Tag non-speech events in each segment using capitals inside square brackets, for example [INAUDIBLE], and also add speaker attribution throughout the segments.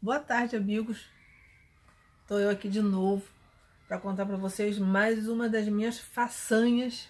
Speaker 1: Boa tarde, amigos. Estou eu aqui de novo para contar para vocês mais uma das minhas façanhas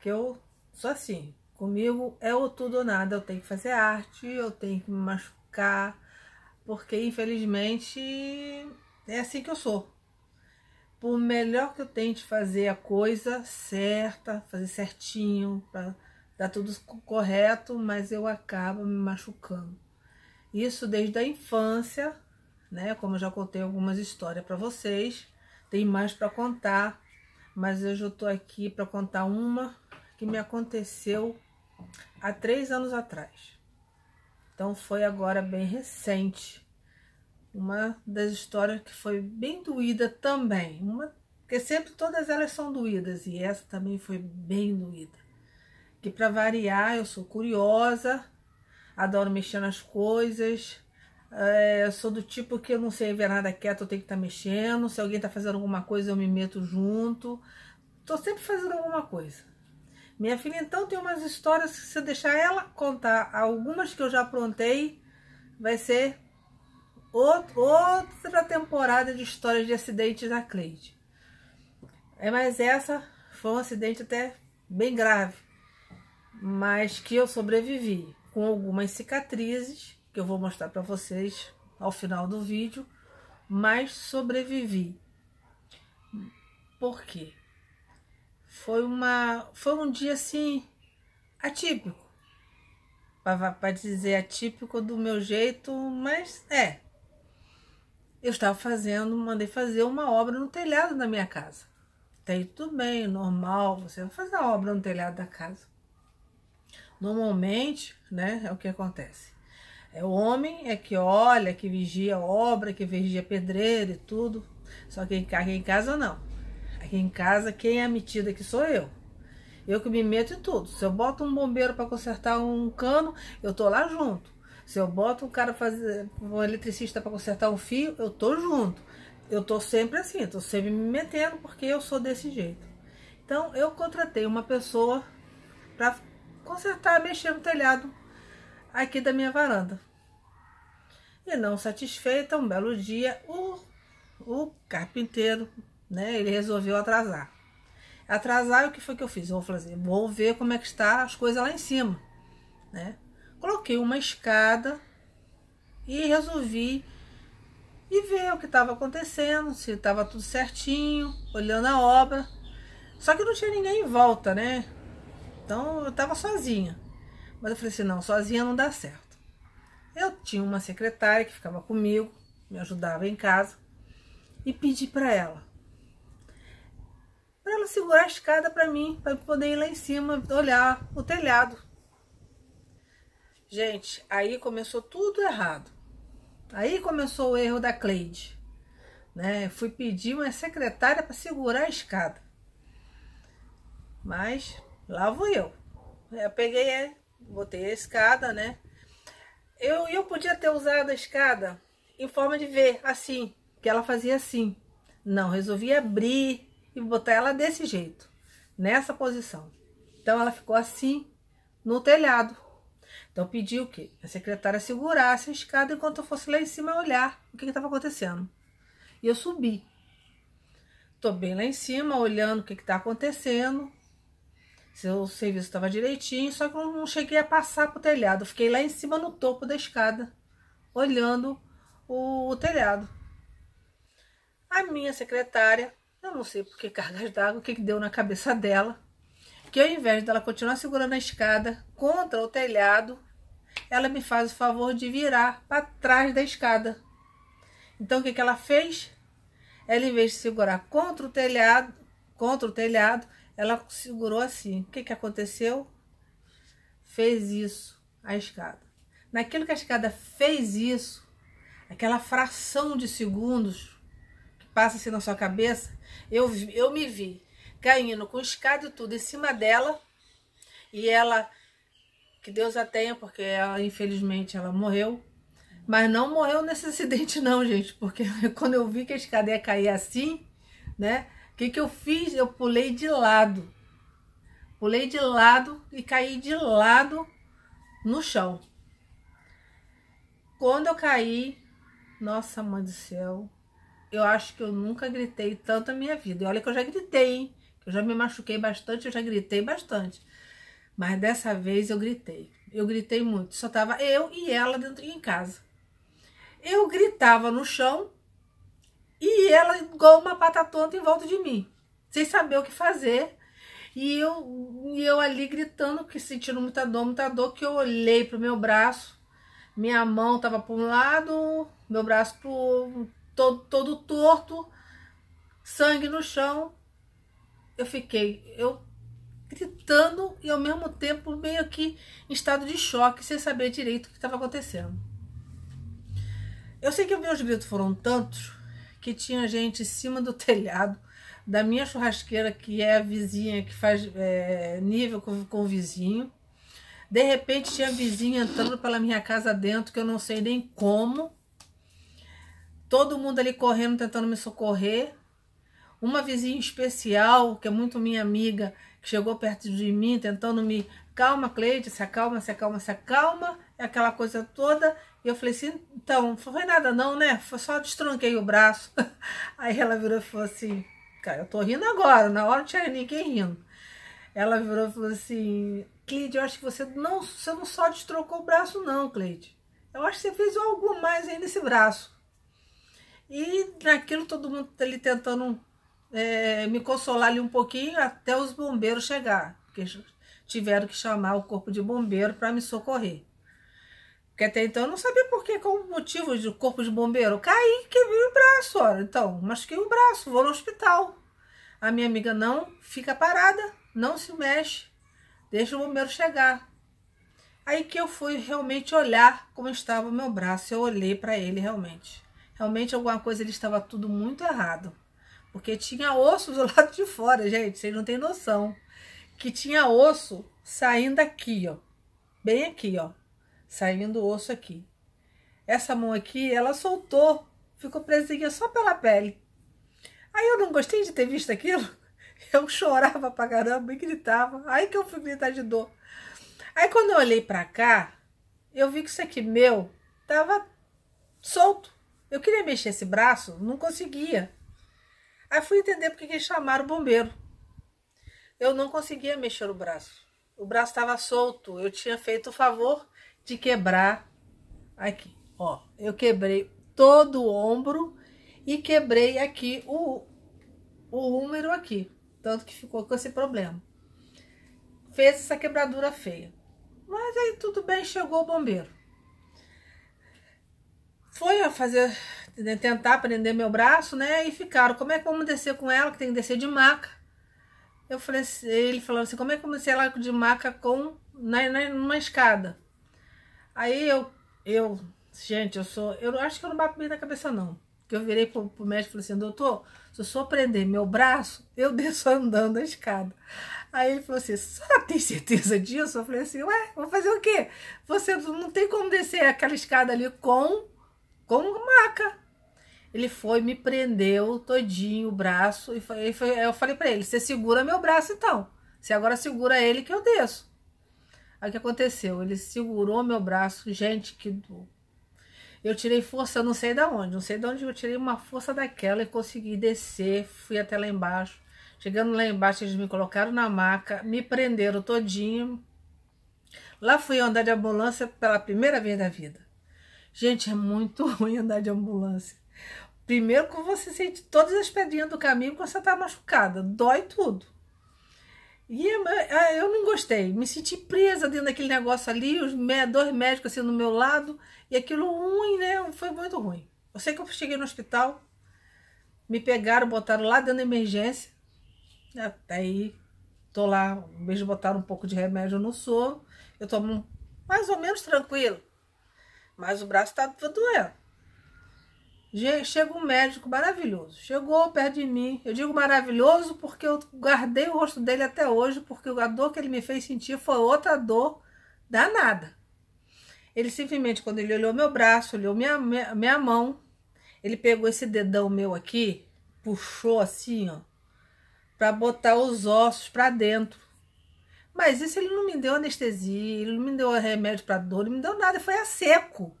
Speaker 1: que eu sou assim. Comigo é o tudo ou nada. Eu tenho que fazer arte, eu tenho que me machucar, porque infelizmente é assim que eu sou. Por melhor que eu tente fazer a coisa certa, fazer certinho, para dar tudo correto, mas eu acabo me machucando. Isso desde a infância, né? Como eu já contei algumas histórias para vocês, tem mais para contar, mas hoje eu estou aqui para contar uma que me aconteceu há três anos atrás. Então foi agora bem recente. Uma das histórias que foi bem doída também. Uma, porque sempre todas elas são doídas e essa também foi bem doída. Que para variar, eu sou curiosa, adoro mexer nas coisas. É, sou do tipo que eu não sei ver nada quieto, eu tenho que estar tá mexendo. Se alguém está fazendo alguma coisa, eu me meto junto. Estou sempre fazendo alguma coisa. Minha filha, então, tem umas histórias que se eu deixar ela contar algumas que eu já aprontei, vai ser outra temporada de histórias de acidentes da Cleide. É, mas essa foi um acidente até bem grave, mas que eu sobrevivi com algumas cicatrizes que eu vou mostrar para vocês ao final do vídeo, mas sobrevivi. Por quê? Foi uma foi um dia assim atípico. Para dizer atípico do meu jeito, mas é. Eu estava fazendo, mandei fazer uma obra no telhado da minha casa. Tem tá tudo bem, normal, você vai fazer a obra no telhado da casa. Normalmente, né, é o que acontece. É o homem é que olha, que vigia obra, que vigia pedreiro e tudo. Só que aqui em casa não. Aqui em casa quem é metida que sou eu. Eu que me meto em tudo. Se eu boto um bombeiro para consertar um cano, eu tô lá junto. Se eu boto um cara fazer um eletricista para consertar um fio, eu tô junto. Eu tô sempre assim, tô sempre me metendo porque eu sou desse jeito. Então eu contratei uma pessoa para consertar, tá mexer no telhado aqui da minha varanda. E não satisfeita, um belo dia, o, o carpinteiro, né, ele resolveu atrasar. Atrasar, o que foi que eu fiz? Eu vou fazer, assim, vou ver como é que está as coisas lá em cima, né? Coloquei uma escada e resolvi e ver o que estava acontecendo, se estava tudo certinho, olhando a obra. Só que não tinha ninguém em volta, né? Então eu estava sozinha. Mas eu falei assim: não, sozinha não dá certo. Eu tinha uma secretária que ficava comigo, me ajudava em casa, e pedi para ela. Para ela segurar a escada para mim, para poder ir lá em cima olhar o telhado. Gente, aí começou tudo errado. Aí começou o erro da Cleide. Né? Fui pedir uma secretária para segurar a escada. Mas Lá vou eu. Eu peguei, é, botei a escada, né? Eu, eu podia ter usado a escada em forma de V, assim, que ela fazia assim. Não, resolvi abrir e botar ela desse jeito, nessa posição. Então ela ficou assim no telhado. Então pedi o que a secretária segurasse a escada enquanto eu fosse lá em cima olhar o que estava acontecendo. E eu subi. Estou bem lá em cima olhando o que está acontecendo. Seu serviço estava direitinho, só que eu não cheguei a passar pro telhado. fiquei lá em cima no topo da escada, olhando o, o telhado. A minha secretária, eu não sei por que cargas d'água, o que, que deu na cabeça dela, que ao invés dela continuar segurando a escada contra o telhado, ela me faz o favor de virar para trás da escada. Então o que, que ela fez? Ela, em vez de segurar contra o telhado, contra o telhado, ela segurou assim. O que, que aconteceu? Fez isso a escada. Naquilo que a escada fez isso, aquela fração de segundos que passa assim na sua cabeça, eu, eu me vi caindo com escada e tudo em cima dela e ela, que Deus a tenha, porque ela, infelizmente ela morreu, mas não morreu nesse [LAUGHS] acidente não, gente, porque [LAUGHS] quando eu vi que a escada ia cair assim, né, o que, que eu fiz? Eu pulei de lado. Pulei de lado e caí de lado no chão. Quando eu caí, nossa mãe do céu, eu acho que eu nunca gritei tanto na minha vida. E olha que eu já gritei, hein? Eu já me machuquei bastante, eu já gritei bastante. Mas dessa vez eu gritei. Eu gritei muito. Só tava eu e ela dentro em casa. Eu gritava no chão e ela igual uma pata tonta em volta de mim, sem saber o que fazer. E eu, e eu ali gritando, que sentindo muita dor, muita dor, que eu olhei pro meu braço, minha mão tava para um lado, meu braço pro, todo, todo torto, sangue no chão. Eu fiquei, eu gritando e ao mesmo tempo meio que em estado de choque, sem saber direito o que estava acontecendo. Eu sei que meus gritos foram tantos que tinha gente em cima do [LAUGHS] telhado da minha churrasqueira, que é a vizinha que faz é, nível com, com o vizinho. De repente tinha vizinha entrando pela minha casa dentro, que eu não sei nem como. Todo mundo ali correndo, tentando me socorrer. Uma vizinha especial, que é muito minha amiga, chegou perto de mim tentando me calma, Cleide, se acalma, se acalma, se acalma, é aquela coisa toda. E eu falei assim, então, não foi nada não, né? Foi só destronquei o braço. [LAUGHS] Aí ela virou e falou assim, cara, eu tô rindo agora, na hora não tinha ninguém rindo. Ela virou e falou assim, Cleide, eu acho que você não, você não só destrocou o braço não, Cleide. Eu acho que você fez algo mais aí nesse braço. E naquilo todo mundo ali tentando é, me consolar ali um pouquinho até os bombeiros chegar, porque tiveram que chamar o corpo de bombeiro para me socorrer. Porque até então eu não sabia por que, qual o motivo do corpo de bombeiro. caí, quebrei o braço, olha, então, machuquei o braço, vou no hospital. A minha amiga não fica parada, não se mexe, deixa o bombeiro chegar. Aí que eu fui realmente olhar como estava o meu braço, eu olhei para ele realmente. Realmente alguma coisa ele estava tudo muito errado. Porque tinha osso do [LAUGHS] lado de fora, gente. Vocês não têm noção. Que tinha osso saindo aqui, ó. Bem aqui, ó. Saindo osso aqui. Essa mão aqui, ela soltou. Ficou presinha só pela pele. Aí eu não gostei de ter visto aquilo. [LAUGHS] Eu chorava pra caramba e gritava. Aí que eu fui gritar de dor. Aí quando eu olhei pra cá, eu vi que isso aqui meu tava solto. Eu queria mexer esse braço, não conseguia. Aí fui entender porque que chamaram o bombeiro. Eu não conseguia mexer o braço. O braço estava solto. Eu tinha feito o favor de quebrar aqui. Ó, eu quebrei todo o ombro e quebrei aqui o, o aqui. Tanto que ficou com esse problema. Fez essa quebradura feia. Mas aí tudo bem, chegou o bombeiro. Foi a fazer né, tentar prender meu braço, né? E ficaram, como é que vamos descer com ela, que tem que descer de maca? Eu falei, assim, ele falou assim, como é que vamos descer ela de maca com, na, na, numa escada? Aí eu, eu, gente, eu sou, eu acho que eu não bato bem na cabeça não. Que eu virei pro, pro médico e falei assim, doutor, se eu só prender meu braço, eu desço andando a escada. Aí ele falou assim, você tem certeza disso? Eu falei assim, ué, vou fazer o quê? Você não tem como descer aquela escada ali com com maca. Ele foi, me prendeu todinho o braço e foi, foi, eu falei para ele: "Você segura meu braço então. Você agora segura ele que eu desço". Aí o que aconteceu? Ele segurou meu braço, gente, que dor. Eu tirei força, não sei de onde, não sei de onde eu tirei uma força daquela e consegui descer, fui até lá embaixo. Chegando lá embaixo, eles me colocaram na maca, me prenderam todinho. Lá fui andar de ambulância pela primeira vez da vida. Gente, é muito [LAUGHS] ruim andar de ambulância. Primeiro que você sente todas as pedrinhas do caminho quando você está machucada. Dói tudo. E é é, eu não gostei. Me senti presa dentro daquele negócio ali, os dois médicos assim no meu lado, e aquilo ruim, né? Foi muito ruim. Eu sei que eu cheguei no hospital, me pegaram, botaram lá dentro da emergência. Até aí, tô lá, mesmo botaram um pouco de remédio no soro. Eu estou mais ou menos tranquilo. Mas o braço tá doendo. Chega um médico maravilhoso. Chegou perto de mim. Eu digo maravilhoso porque eu guardei o rosto dele até hoje, porque a dor que ele me fez sentir foi outra dor danada. Ele simplesmente, quando ele olhou meu braço, olhou minha, minha, minha mão, ele pegou esse dedão meu aqui, puxou assim, ó, para botar os ossos para dentro. Mas isso ele não me deu anestesia, ele não me deu remédio para dor, ele não me deu nada, foi a seco.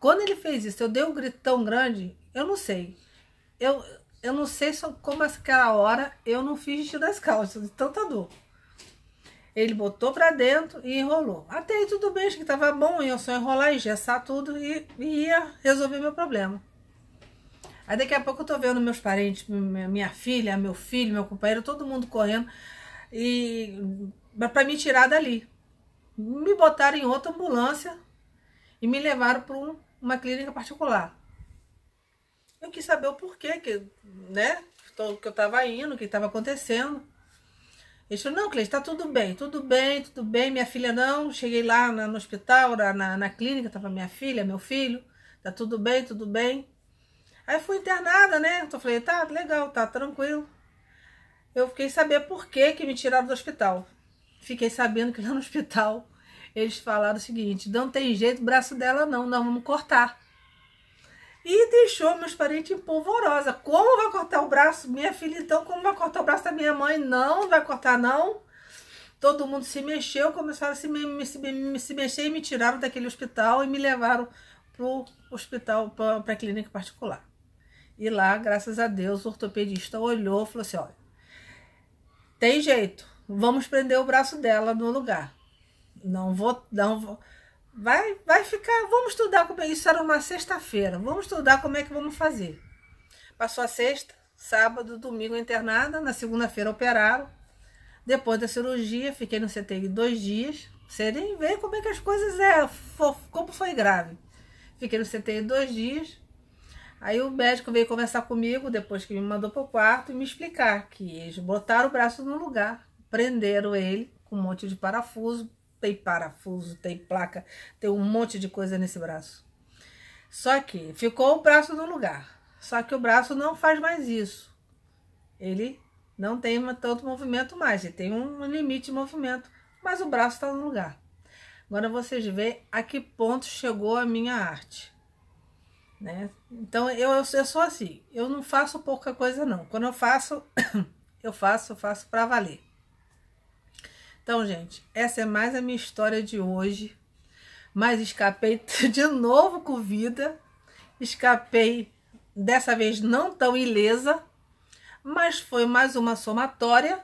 Speaker 1: Quando ele fez isso, eu dei um grito tão grande, eu não sei. Eu, eu não sei só como aquela hora eu não fiz xixi das calças, de tanta dor. Ele botou para dentro e enrolou. Até aí tudo bem, acho que tava bom, eu só enrolar e gessar tudo e, e ia resolver meu problema. Aí daqui a pouco eu tô vendo meus parentes, minha filha, meu filho, meu companheiro, todo mundo correndo e para me tirar dali. Me botaram em outra ambulância e me levaram para um uma clínica particular. Eu quis saber o porquê que, né, que eu estava indo, o que estava acontecendo. Ele falou, não, Cleide, tá tudo bem, tudo bem, tudo bem, minha filha não. Cheguei lá no hospital, na, na clínica, tava minha filha, meu filho, tá tudo bem, tudo bem. Aí fui internada, né? Então falei, tá legal, tá tranquilo. Eu fiquei saber por que que me tiraram do hospital. Fiquei sabendo que lá no hospital eles falaram o seguinte: não tem jeito, braço dela não, nós vamos cortar. E deixou meus parentes em polvorosa. Como vai cortar o braço? Minha filha, então, como vai cortar o braço da minha mãe? Não, não vai cortar, não. Todo mundo se mexeu, começaram a se, me, se, me, se mexer e me tiraram daquele hospital e me levaram para o hospital, para a clínica particular. E lá, graças a Deus, o ortopedista olhou e falou assim: olha, tem jeito, vamos prender o braço dela no lugar. Não vou. Não vou vai, vai ficar. Vamos estudar como é. Isso era uma sexta-feira. Vamos estudar como é que vamos fazer. Passou a sexta, sábado, domingo internada. Na segunda-feira operaram. Depois da cirurgia, fiquei no CTI dois dias. Você nem vê como é que as coisas é, como foi grave. Fiquei no CTI dois dias. Aí o médico veio conversar comigo depois que me mandou para o quarto e me explicar que eles botaram o braço no lugar, prenderam ele com um monte de parafuso, tem parafuso, tem placa, tem um monte de coisa nesse braço. Só que ficou o braço no lugar. Só que o braço não faz mais isso. Ele não tem tanto movimento mais, ele tem um limite de movimento, mas o braço está no lugar. Agora vocês veem a que ponto chegou a minha arte. Né? Então eu, eu, sou assim, eu não faço pouca coisa não. Quando eu faço, [COUGHS] eu faço, eu faço para valer. Então, gente, essa é mais a minha história de hoje. Mas escapei [LAUGHS] de novo com vida. Escapei, dessa vez não tão ilesa, mas foi mais uma somatória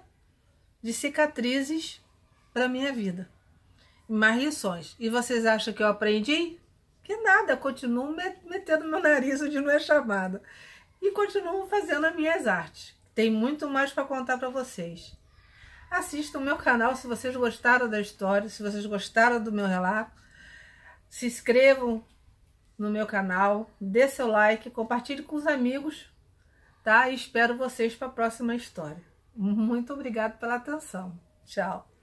Speaker 1: de cicatrizes para minha vida. Mais lições. E vocês acham que eu aprendi? Que nada, continuo metendo meu nariz onde não é chamada. E continuo fazendo as minhas artes. Tem muito mais para contar para vocês. Assista o meu canal se vocês gostaram da história, se vocês gostaram do meu relato. Se inscrevam no meu canal, dê seu like, compartilhe com os amigos, tá? E espero vocês para a próxima história. Muito obrigado pela atenção. Tchau.